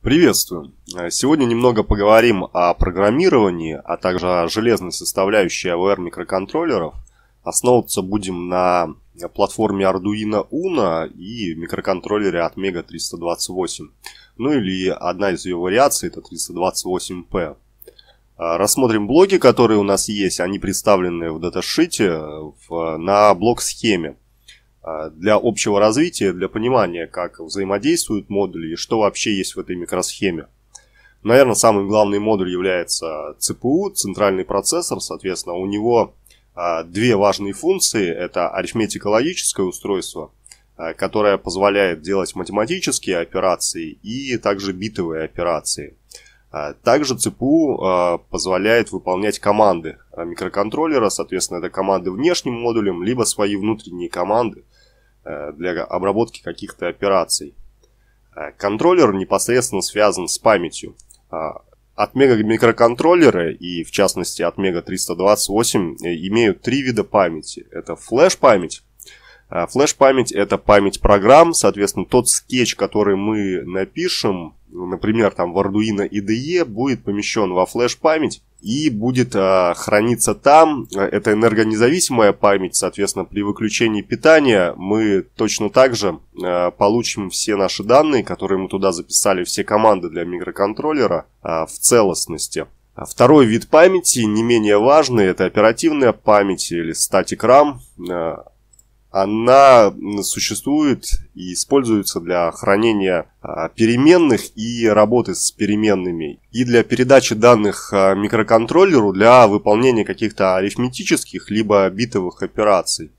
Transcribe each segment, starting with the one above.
Приветствую! Э, сегодня немного поговорим о программировании, а также о железной составляющей AVR микроконтроллеров. Основываться будем на платформе Arduino Uno и микроконтроллере от Mega 328. Ну или одна из ее вариаций это 328P. Э, рассмотрим блоки, которые у нас есть. Они представлены в даташите э, на блок-схеме. А, для общего развития, для понимания, как взаимодействуют модули и что вообще есть в этой микросхеме. Наверное, самый главный модуль является ЦПУ, центральный процессор, соответственно, у него а, две важные функции. Это арифметико-логическое устройство, а, которое позволяет делать математические операции и также битовые операции. Также ЦПУ позволяет выполнять команды микроконтроллера, соответственно, это команды внешним модулем, либо свои внутренние команды – Э, для обработки каких-то операций. Э, контроллер непосредственно связан с памятью. Э, от мега микроконтроллеры и в частности от мега 328 имеют три вида памяти. Это флеш память, а, флэш-память – это память программ, соответственно, тот скетч, который мы напишем, например, там в Arduino IDE, будет помещен во флэш-память и будет э, храниться там. А, это энергонезависимая память, соответственно, при выключении питания мы точно так же э, получим все наши данные, которые мы туда записали, все команды для микроконтроллера э, в целостности. Второй вид памяти, не менее важный, это оперативная память или статик RAM она существует и используется для хранения а, переменных и работы с переменными, и для передачи данных а, микроконтроллеру для выполнения каких-то арифметических либо битовых операций.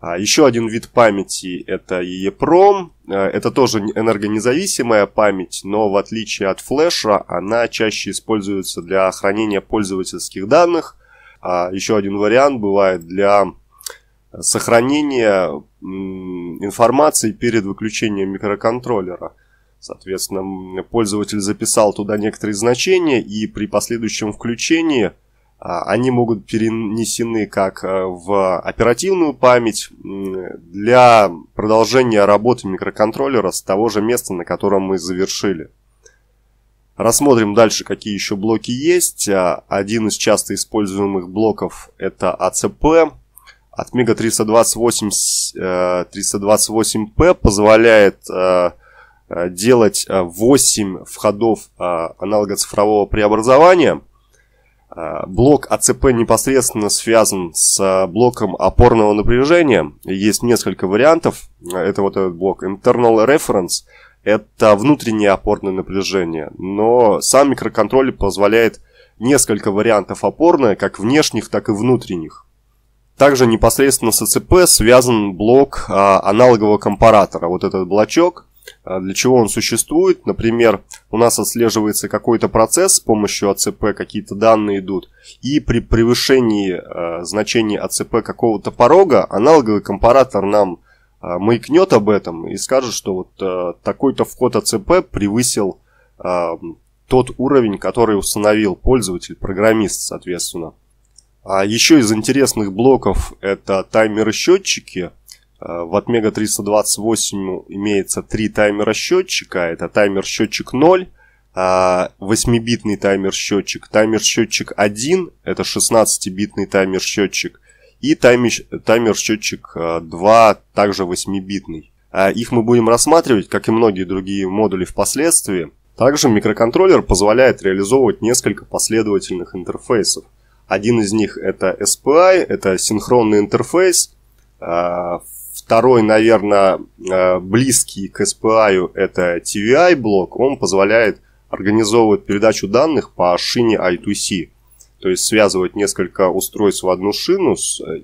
А, еще один вид памяти это EEPROM. Это тоже энергонезависимая память, но в отличие от флеша, она чаще используется для хранения пользовательских данных. Еще один вариант бывает для сохранение информации перед выключением микроконтроллера. Соответственно, пользователь записал туда некоторые значения, и при последующем включении а, они могут перенесены как э, в оперативную память для продолжения работы микроконтроллера с того же места, на котором мы завершили. Рассмотрим дальше, какие еще блоки есть. А, один из часто используемых блоков это АЦП, от Мега 328, 328P э, позволяет э, э, делать 8 входов аналогоцифрового преобразования. Блок АЦП непосредственно связан с блоком опорного напряжения. Есть несколько вариантов. Это вот этот блок Internal Reference. Это внутреннее опорное напряжение. Но сам микроконтроллер позволяет несколько вариантов опорное, как внешних, так и внутренних. Также непосредственно с АЦП связан блок а, аналогового компаратора. Вот этот блочок, а, для чего он существует. Например, у нас отслеживается какой-то процесс с помощью АЦП, какие-то данные идут. И при превышении э, значения АЦП какого-то порога аналоговый компаратор нам э, маякнет об этом и скажет, что вот э, такой-то вход АЦП превысил тот уровень, который установил пользователь, программист, соответственно. А еще из интересных блоков это таймеры-счетчики. А, в Atmega 328 имеется три таймера-счетчика. Это таймер-счетчик 0, 8-битный а, таймер-счетчик, таймер-счетчик 1, это 16-битный таймер-счетчик, и таймер-счетчик 2, а, также 8-битный. Их мы будем рассматривать, как и многие другие модули впоследствии. Также микроконтроллер позволяет реализовывать несколько последовательных интерфейсов – один из них это SPI, это синхронный интерфейс. А, второй, наверное, а, близкий к SPI это TVI блок. Он позволяет организовывать передачу данных по шине I2C. То есть связывать несколько устройств в одну шину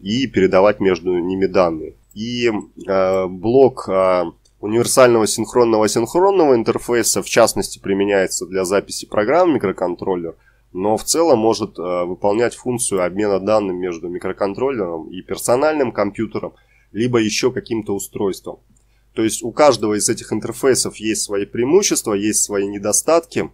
и передавать между ними данные. И а, блок универсального синхронного синхронного интерфейса в частности применяется для записи программ микроконтроллер – но в целом может э, выполнять функцию обмена данными между микроконтроллером и персональным компьютером, либо еще каким-то устройством. То есть у каждого из этих интерфейсов есть свои преимущества, есть свои недостатки,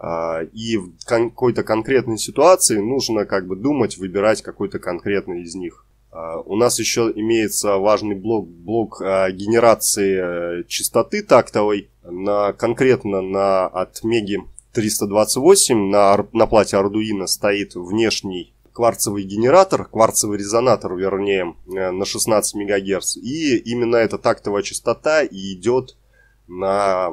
а, и в какой-то конкретной ситуации нужно как бы думать, выбирать какой-то конкретный из них. А, у нас еще имеется важный блок, блок а, генерации э, частоты тактовой на, конкретно на, от Меги 328 на, на плате Arduino стоит внешний кварцевый генератор, кварцевый резонатор, вернее, э, на 16 МГц. И именно эта тактовая частота и идет на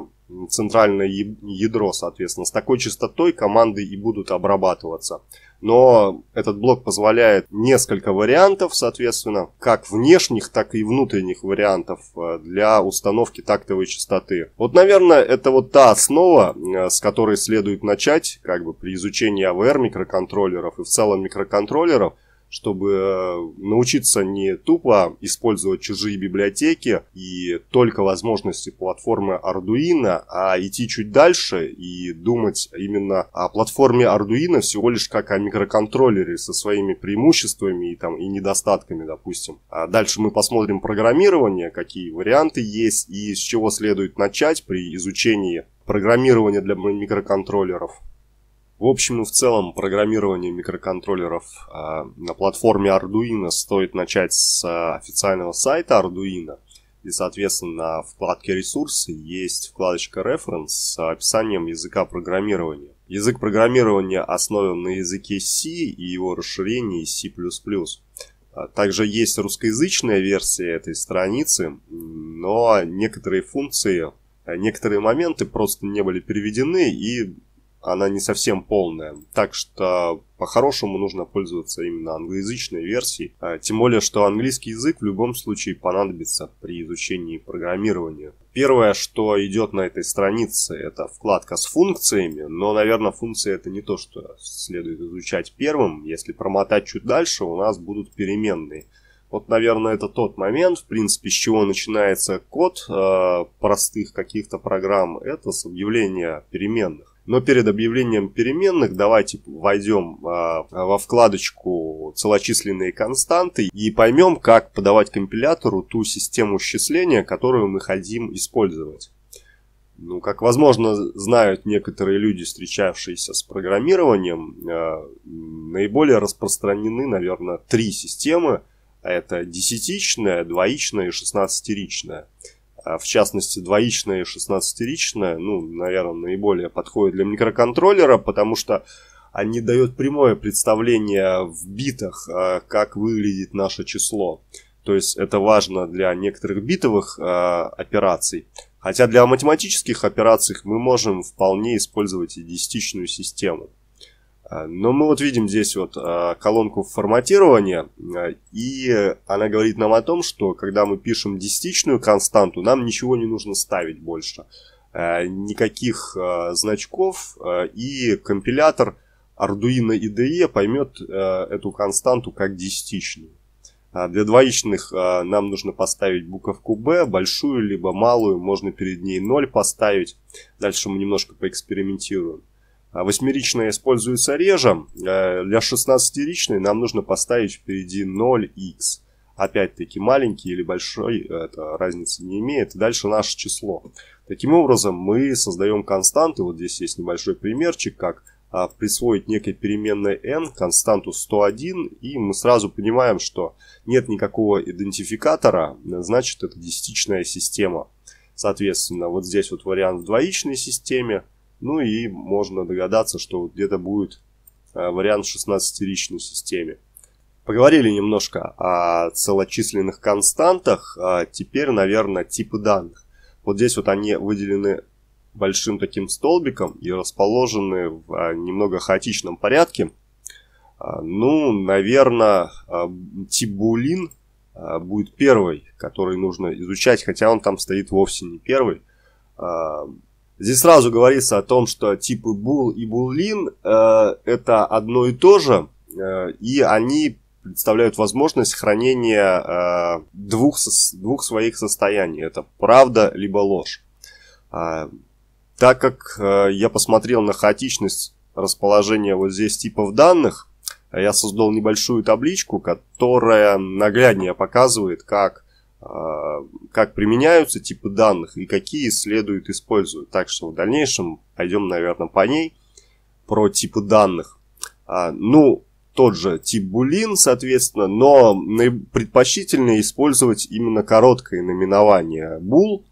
центральное ядро, соответственно. С такой частотой команды и будут обрабатываться но этот блок позволяет несколько вариантов, соответственно, как внешних, так и внутренних вариантов э, для установки тактовой частоты. Вот, наверное, это вот та основа, э, с которой следует начать, как бы при изучении AVR микроконтроллеров и в целом микроконтроллеров – чтобы э, научиться не тупо использовать чужие библиотеки и только возможности платформы Arduino, а идти чуть дальше и думать именно о платформе Arduino всего лишь как о микроконтроллере со своими преимуществами и, там, и недостатками, допустим. А дальше мы посмотрим программирование, какие варианты есть и с чего следует начать при изучении программирования для микроконтроллеров. В общем и в целом, программирование микроконтроллеров э, на платформе Arduino стоит начать с э, официального сайта Arduino. И, соответственно, на вкладке «Ресурсы» есть вкладочка «Reference» с описанием языка программирования. Язык программирования основан на языке C и его расширении C++. А, также есть русскоязычная версия этой страницы, но некоторые функции некоторые моменты просто не были переведены, и она не совсем полная. Так что по-хорошему нужно пользоваться именно англоязычной версией. А, тем более, что английский язык в любом случае понадобится при изучении программирования. Первое, что идет на этой странице, это вкладка с функциями, но, наверное, функции это не то, что следует изучать первым. Если промотать чуть дальше, у нас будут переменные. Вот, наверное, это тот момент, в принципе, с чего начинается код э, простых каких-то программ. Это с объявления переменных но перед объявлением переменных давайте войдем а, во вкладочку целочисленные константы и поймем, как подавать компилятору ту систему счисления, которую мы хотим использовать. Ну, как возможно знают некоторые люди, встречавшиеся с программированием, э, наиболее распространены, наверное, три системы. Это десятичная, двоичная и шестнадцатеричная. А в частности двоичная и шестнадцатеричная, ну, наверное, наиболее подходит для микроконтроллера, потому что они дают прямое представление в битах, а, как выглядит наше число. То есть это важно для некоторых битовых а, операций. Хотя для математических операций мы можем вполне использовать и десятичную систему. А, но мы вот видим здесь вот а, колонку форматирования, а, и она говорит нам о том, что когда мы пишем десятичную константу, нам ничего не нужно ставить больше. Никаких значков, и компилятор Arduino IDE поймет эту константу как десятичную. Для двоичных нам нужно поставить буковку B, большую либо малую, можно перед ней 0 поставить. Дальше мы немножко поэкспериментируем. А восьмеричная используется реже. Э, для 16-ричной нам нужно поставить впереди 0х. Опять-таки маленький или большой, э, это разницы не имеет. Дальше наше число. Таким образом мы создаем константы. Вот здесь есть небольшой примерчик, как а, присвоить некой переменной n константу 101, и мы сразу понимаем, что нет никакого идентификатора, значит это десятичная система. Соответственно, вот здесь вот вариант в двоичной системе, ну и можно догадаться, что где-то будет э, вариант в 16-ричной системе. Поговорили немножко о целочисленных константах, а теперь, наверное, типы данных. Вот здесь вот они выделены большим таким столбиком и расположены в а, немного хаотичном порядке. А, ну, наверное, а, тип булин будет первый, который нужно изучать, хотя он там стоит вовсе не первый. Здесь сразу говорится о том, что типы бул и буллин э, это одно и то же, э, и они представляют возможность хранения э, двух, со, двух своих состояний. Это правда либо ложь. Э, так как э, я посмотрел на хаотичность расположения вот здесь типов данных, я создал небольшую табличку, которая нагляднее показывает, как как применяются типы данных и какие следует использовать. Так что в дальнейшем пойдем, наверное, по ней, про типы данных. А, ну, тот же тип булин, соответственно, но предпочтительно использовать именно короткое наименование бул.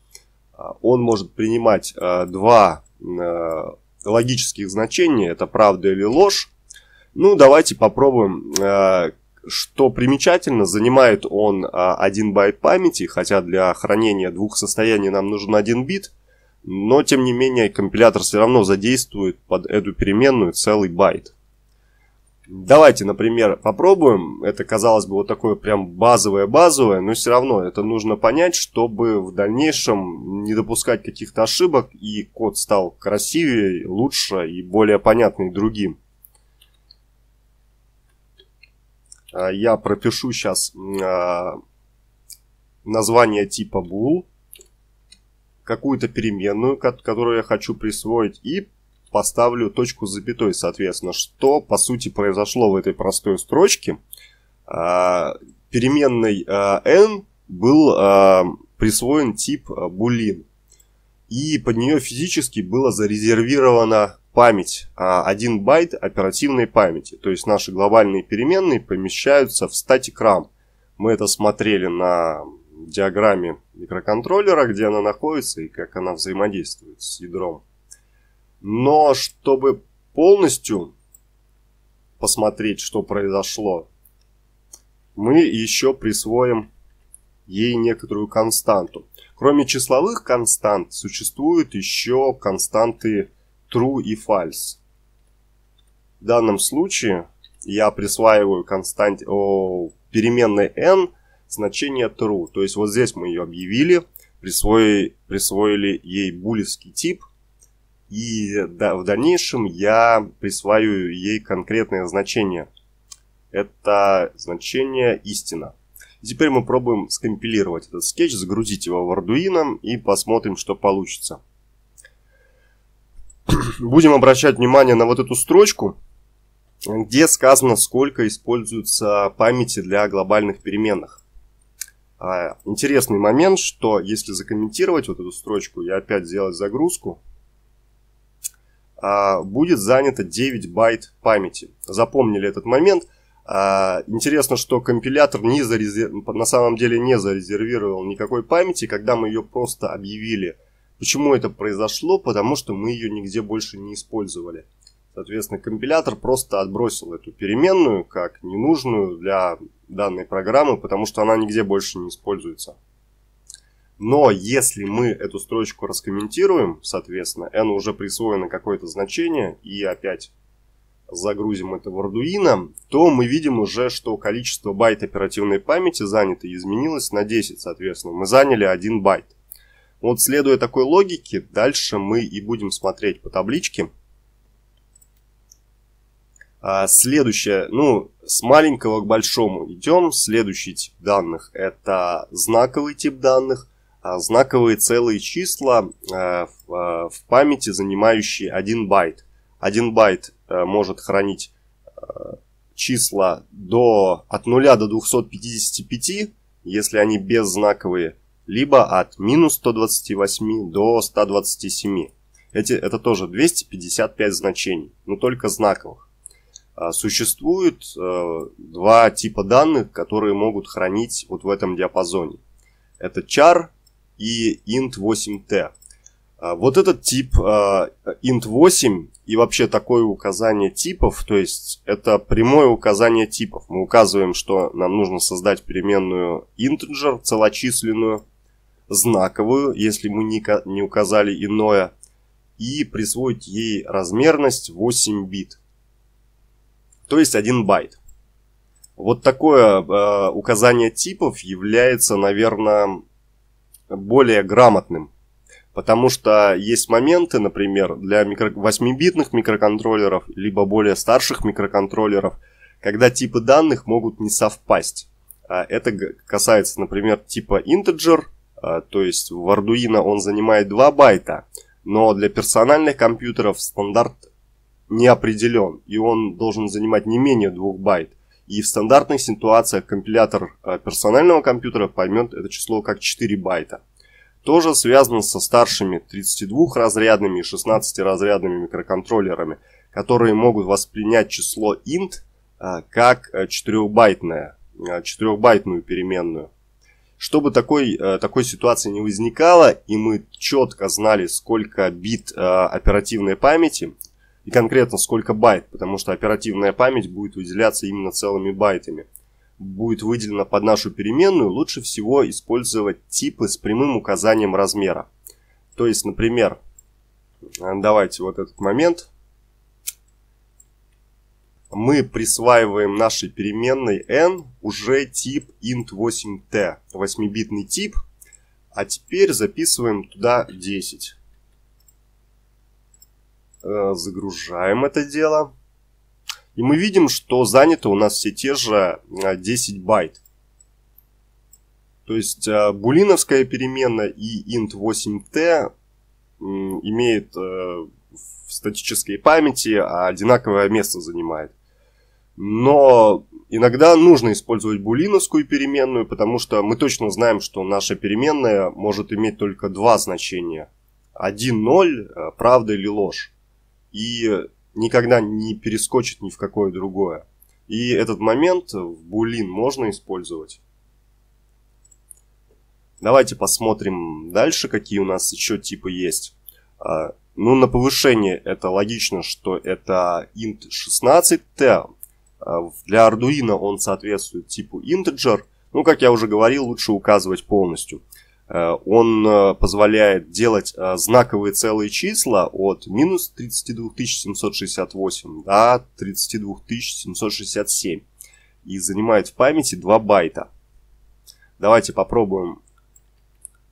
А, он может принимать а, два логических значения, это правда или ложь. Ну, давайте попробуем что примечательно, занимает он а, один байт памяти, хотя для хранения двух состояний нам нужен один бит, но тем не менее компилятор все равно задействует под эту переменную целый байт. Давайте, например, попробуем. Это, казалось бы, вот такое прям базовое-базовое, но все равно это нужно понять, чтобы в дальнейшем не допускать каких-то ошибок, и код стал красивее, лучше и более понятный другим. Э, я пропишу сейчас э, название типа bool, какую-то переменную, которую я хочу присвоить, и поставлю точку с запятой, соответственно, что, по сути, произошло в этой простой строчке. Э, переменной n был присвоен тип boolean, и под нее физически было зарезервировано память, 1 а, байт оперативной памяти. То есть наши глобальные переменные помещаются в static RAM. Мы это смотрели на диаграмме микроконтроллера, где она находится и как она взаимодействует с ядром. Но чтобы полностью посмотреть, что произошло, мы еще присвоим ей некоторую константу. Кроме числовых констант существуют еще константы true и false. В данном случае я присваиваю констант... о, переменной n значение true. То есть вот здесь мы ее объявили, присвоили, присвоили ей булевский тип. И да, в дальнейшем я присваиваю ей конкретное значение. Это значение истина. Теперь мы пробуем скомпилировать этот скетч, загрузить его в Arduino и посмотрим, что получится будем обращать внимание на вот эту строчку, где сказано, сколько используется памяти для глобальных переменных. А, интересный момент, что если закомментировать вот эту строчку и опять сделать загрузку, а, будет занято 9 байт памяти. Запомнили этот момент. А, интересно, что компилятор не зарезер... на самом деле не зарезервировал никакой памяти, когда мы ее просто объявили – Почему это произошло? Потому что мы ее нигде больше не использовали. Соответственно, компилятор просто отбросил эту переменную как ненужную для данной программы, потому что она нигде больше не используется. Но если мы эту строчку раскомментируем, соответственно, n уже присвоено какое-то значение, и опять загрузим это в Arduino, то мы видим уже, что количество байт оперативной памяти занято изменилось на 10, соответственно, мы заняли 1 байт. Вот следуя такой логике, дальше мы и будем смотреть по табличке. А следующее, ну, с маленького к большому идем. Следующий тип данных это знаковый тип данных. А знаковые целые числа э, в, э, в памяти, занимающие 1 байт. 1 байт э, может хранить э, числа до, от 0 до 255, если они беззнаковые либо от минус 128 до 127. Эти, это тоже 255 значений, но только знаковых. А, существует а, два типа данных, которые могут хранить вот в этом диапазоне. Это char и int8t. А, вот этот тип int8 и вообще такое указание типов, то есть это прямое указание типов. Мы указываем, что нам нужно создать переменную integer, целочисленную, знаковую, если мы не указали иное, и присвоить ей размерность 8 бит, то есть 1 байт. Вот такое э, указание типов является, наверное, более грамотным, потому что есть моменты, например, для микро... 8-битных микроконтроллеров, либо более старших микроконтроллеров, когда типы данных могут не совпасть. А это касается, например, типа integer а, то есть в Arduino он занимает 2 байта, но для персональных компьютеров стандарт не определен, и он должен занимать не менее 2 байт. И в стандартных ситуациях компилятор а, персонального компьютера поймет это число как 4 байта. Тоже связано со старшими 32-разрядными и 16-разрядными микроконтроллерами, которые могут воспринять число int а, как 4-байтное, э, 4-байтную переменную чтобы такой, э, такой ситуации не возникало, и мы четко знали, сколько бит э, оперативной памяти, и конкретно сколько байт, потому что оперативная память будет выделяться именно целыми байтами. Будет выделено под нашу переменную, лучше всего использовать типы с прямым указанием размера. То есть, например, э, давайте вот этот момент – мы присваиваем нашей переменной n уже тип int8t, 8-битный тип, а теперь записываем туда 10. Э, загружаем это дело. И мы видим, что занято у нас все те же 10 э, байт. То есть э, булиновская переменная и int8t имеет в статической памяти, одинаковое место занимает. Но иногда нужно использовать булиновскую переменную, потому что мы точно знаем, что наша переменная может иметь только два значения. 1-0, э, правда или ложь. И никогда не перескочит ни в какое другое. И этот момент в булин можно использовать. Давайте посмотрим дальше, какие у нас еще типы есть. А, ну, на повышение это логично, что это int 16t, для Arduino он соответствует типу integer. Ну, как я уже говорил, лучше указывать полностью. Э, он э, позволяет делать э, знаковые целые числа от минус 32768 до 32767 и занимает в памяти 2 байта. Давайте попробуем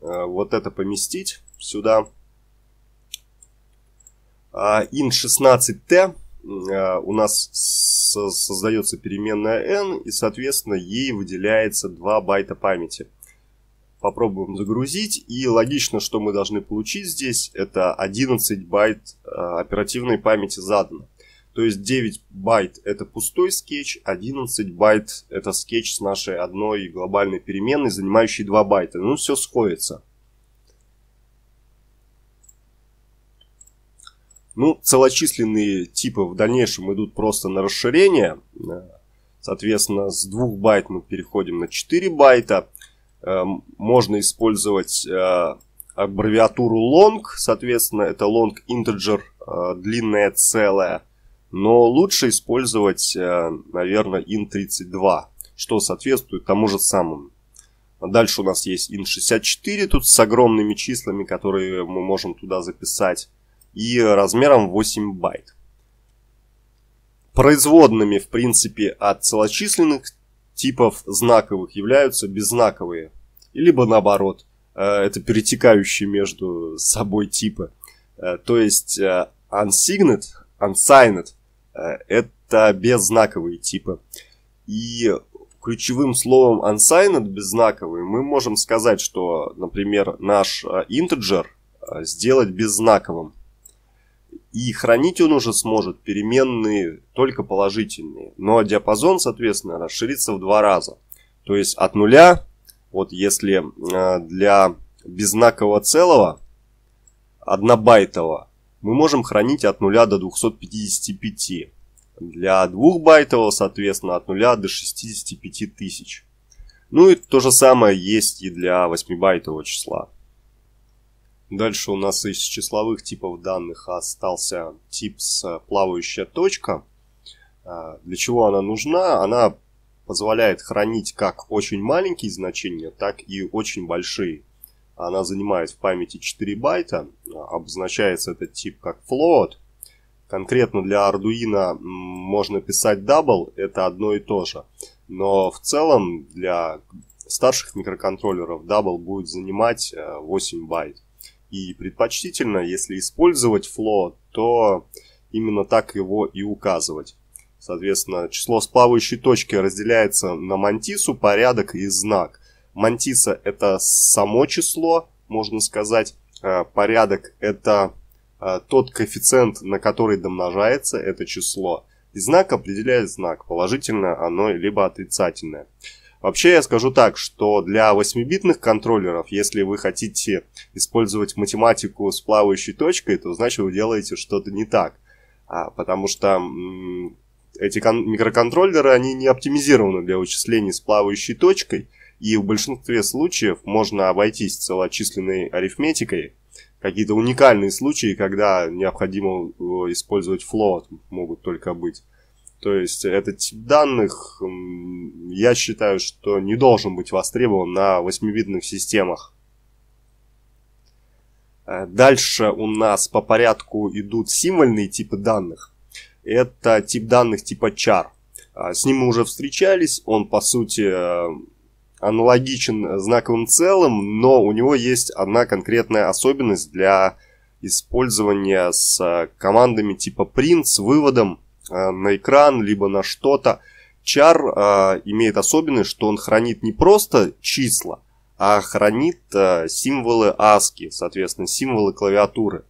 вот это поместить сюда. Int16t а, Э, у нас создается переменная n, и, соответственно, ей выделяется 2 байта памяти. Попробуем загрузить, и логично, что мы должны получить здесь, это 11 байт э, оперативной памяти задано. То есть 9 байт это пустой скетч, 11 байт это скетч с нашей одной глобальной переменной, занимающей 2 байта. Ну, все сходится. Ну, целочисленные типы в дальнейшем идут просто на расширение. Э, соответственно, с 2 байт мы переходим на 4 байта. Э, можно использовать э, аббревиатуру long, соответственно, это long integer, длинное целое. Но лучше использовать, наверное, int32, что соответствует тому же самому. Дальше у нас есть int64 тут с огромными числами, которые мы можем туда записать и размером 8 байт. Производными, в принципе, от целочисленных типов знаковых являются беззнаковые, либо наоборот, э, это перетекающие между собой типы. Э, то есть э, unsigned, unsigned – это беззнаковые типы. И ключевым словом unsigned, беззнаковые мы можем сказать, что, например, наш integer сделать беззнаковым – и хранить он уже сможет переменные только положительные. Но диапазон, соответственно, расширится в два раза. То есть от нуля, вот если э, для беззнакового целого, однобайтового, мы можем хранить от нуля до 255. Для 2 байтового, соответственно, от нуля до 65 тысяч. Ну и то же самое есть и для восьмибайтового числа. Дальше у нас из числовых типов данных остался тип с э, плавающая точка. Э, для чего она нужна? Она позволяет хранить как очень маленькие значения, так и очень большие. Она занимает в памяти 4 байта, э, обозначается этот тип как float. Конкретно для Arduino можно писать double, это одно и то же. Но в целом для старших микроконтроллеров double будет занимать 8 байт. И предпочтительно, если использовать float, то именно так его и указывать. Соответственно, число с плавающей точки разделяется на мантису, порядок и знак. Мантиса – это само число, можно сказать. А, порядок – это а, тот коэффициент, на который домножается это число. И знак определяет знак, положительное оно, либо отрицательное. Вообще я скажу так, что для 8-битных контроллеров, если вы хотите использовать математику с плавающей точкой, то значит вы делаете что-то не так. А, потому что м- эти кон- микроконтроллеры, они не оптимизированы для вычислений с плавающей точкой, и в большинстве случаев можно обойтись целочисленной арифметикой. Какие-то уникальные случаи, когда необходимо э, использовать float, могут только быть. То есть этот тип данных, я считаю, что не должен быть востребован на восьмибитных системах. Э, дальше у нас по порядку идут символьные типы данных. Это тип данных типа char. Э, с ним мы уже встречались, он по сути э, аналогичен знаковым целым, но у него есть одна конкретная особенность для использования с командами типа print с выводом Э, на экран, либо на что-то. Char э, имеет особенность, что он хранит не просто числа, а хранит э, символы ASCII, соответственно, символы клавиатуры.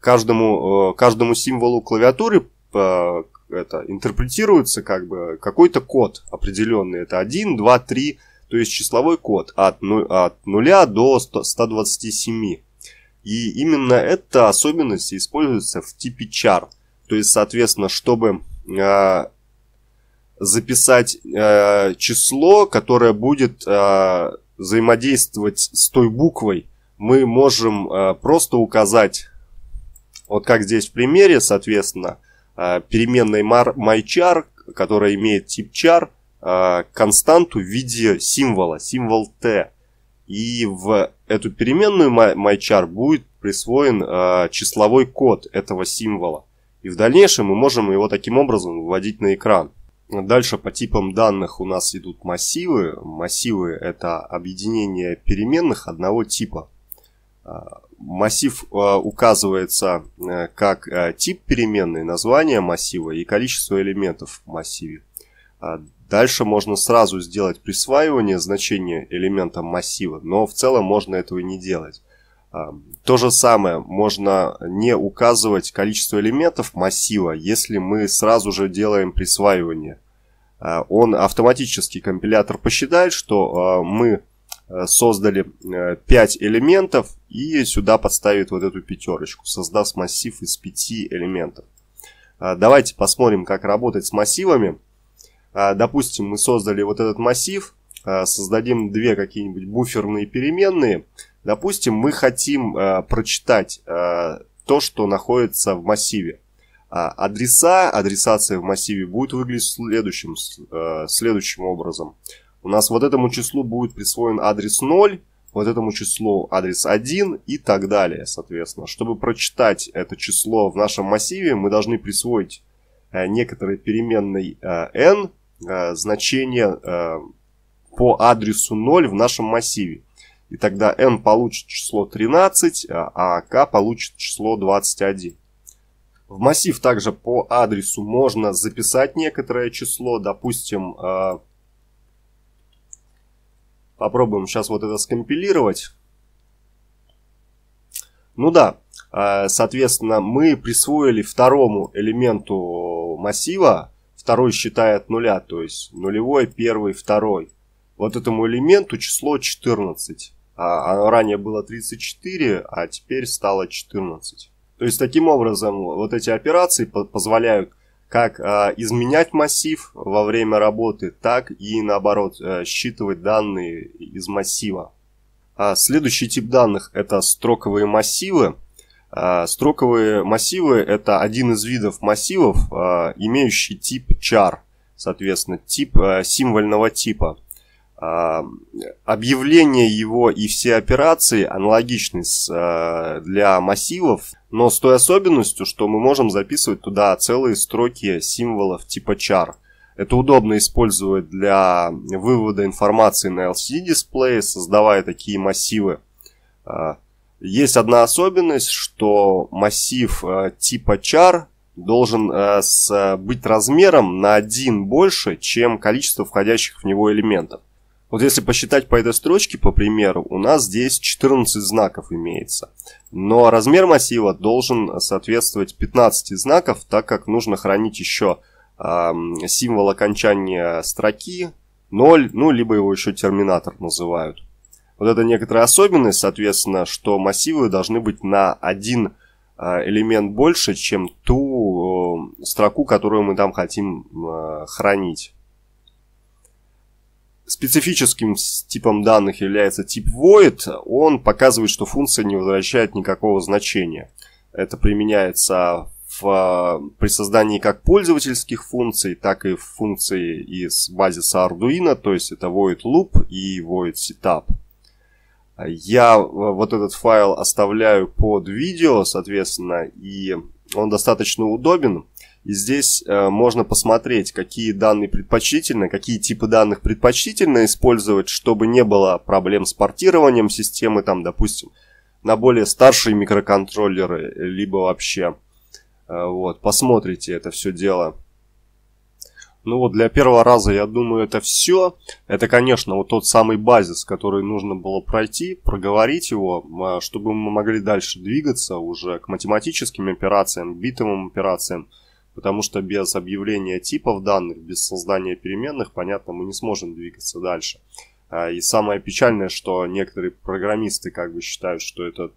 Каждому, каждому символу клавиатуры это интерпретируется как бы какой-то код определенный. Это 1, 2, 3, то есть числовой код от 0, от 0 до 100, 127. И именно эта особенность используется в типе char – то есть, соответственно, чтобы э, записать э, число, которое будет э, взаимодействовать с той буквой, мы можем э, просто указать, вот как здесь в примере, соответственно, э, переменной mar, mychar, которая имеет тип char, э, константу в виде символа, символ t. И в эту переменную mychar будет присвоен э, числовой код этого символа. И в дальнейшем мы можем его таким образом выводить на экран. Дальше по типам данных у нас идут массивы. Массивы это объединение переменных одного типа. А, массив а, указывается э, как э, тип переменной, название массива и количество элементов в массиве. А дальше можно сразу сделать присваивание значения элементам массива, но в целом можно этого не делать. То же самое, можно не указывать количество элементов массива, если мы сразу же делаем присваивание. А, он автоматически, компилятор посчитает, что а, мы э, создали 5 э, элементов и сюда подставит вот эту пятерочку, создаст массив из 5 элементов. А, давайте посмотрим, как работать с массивами. Допустим, мы создали вот этот массив, создадим две какие-нибудь буферные переменные – Допустим, мы хотим э, прочитать э, то, что находится в массиве. А адреса, адресация в массиве будет выглядеть следующим, э, следующим образом. У нас вот этому числу будет присвоен адрес 0, вот этому числу адрес 1 и так далее, соответственно. Чтобы прочитать это число в нашем массиве, мы должны присвоить э, некоторой переменной э, n э, значение э, по адресу 0 в нашем массиве. И тогда n получит число 13, а k а получит число 21. В массив также по адресу можно записать некоторое число, допустим, а, попробуем сейчас вот это скомпилировать. Ну да, а, соответственно, мы присвоили второму элементу массива, второй считай от нуля, то есть нулевой, первый, второй. Вот этому элементу число 14. А, оно а ранее было 34, а теперь стало 14. То есть таким образом вот эти операции позволяют как э, изменять массив во время работы, так и наоборот э, считывать данные из массива. А следующий тип данных это строковые массивы. Э, строковые массивы это один из видов массивов, э, имеющий тип char, соответственно, тип э, символьного типа объявление его и все операции аналогичны с, э, для массивов, но с той особенностью, что мы можем записывать туда целые строки символов типа char. Это удобно использовать для вывода информации на LCD-дисплее, создавая такие массивы. Э, есть одна особенность, что массив э, типа char должен быть размером на один больше, чем количество входящих в него элементов. Вот если посчитать по этой строчке, по примеру, у нас здесь 14 знаков имеется. Но размер массива должен соответствовать 15 знаков, так как нужно хранить еще э, символ окончания строки, 0, ну, либо его еще терминатор называют. Вот это некоторая особенность, соответственно, что массивы должны быть на один а, элемент больше, чем ту строку, которую мы там хотим а, хранить. Специфическим типом данных является тип void. Он показывает, что функция не возвращает никакого значения. Это применяется в, при создании как пользовательских функций, так и функций из базиса Arduino, то есть это void loop и void setup. Я э, вот этот файл оставляю под видео, соответственно, и он достаточно удобен. И здесь э, можно посмотреть, какие данные предпочтительно, какие типы данных предпочтительно использовать, чтобы не было проблем с портированием системы, там, допустим, на более старшие микроконтроллеры, либо вообще. Э, вот, посмотрите это все дело. Ну вот для первого раза, я думаю, это все. Это, конечно, вот тот самый базис, который нужно было пройти, проговорить его, а, чтобы мы могли дальше двигаться уже к математическим операциям, битовым операциям – потому что без объявления типов данных, без создания переменных, понятно, мы не сможем двигаться дальше. А, и самое печальное, что некоторые программисты как бы считают, что это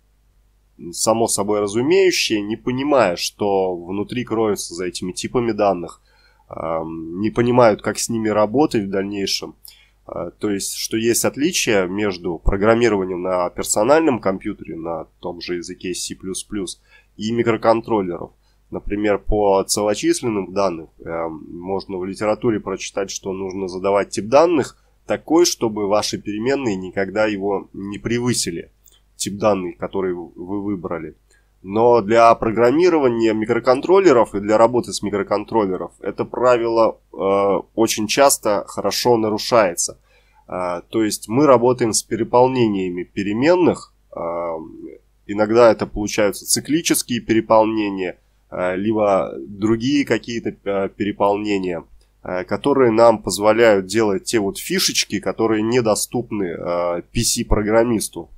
само собой разумеющее, не понимая, что внутри кроется за этими типами данных, а, не понимают, как с ними работать в дальнейшем. А, то есть, что есть отличие между программированием на персональном компьютере, на том же языке C++, и микроконтроллеров – Например, по целочисленным данным э, можно в литературе прочитать, что нужно задавать тип данных такой, чтобы ваши переменные никогда его не превысили, тип данных, который вы выбрали. Но для программирования микроконтроллеров и для работы с микроконтроллеров это правило э, очень часто хорошо нарушается. Э, то есть мы работаем с переполнениями переменных. Э, иногда это получаются циклические переполнения – а, либо другие какие-то а, переполнения, а, которые нам позволяют делать те вот фишечки, которые недоступны PC-программисту.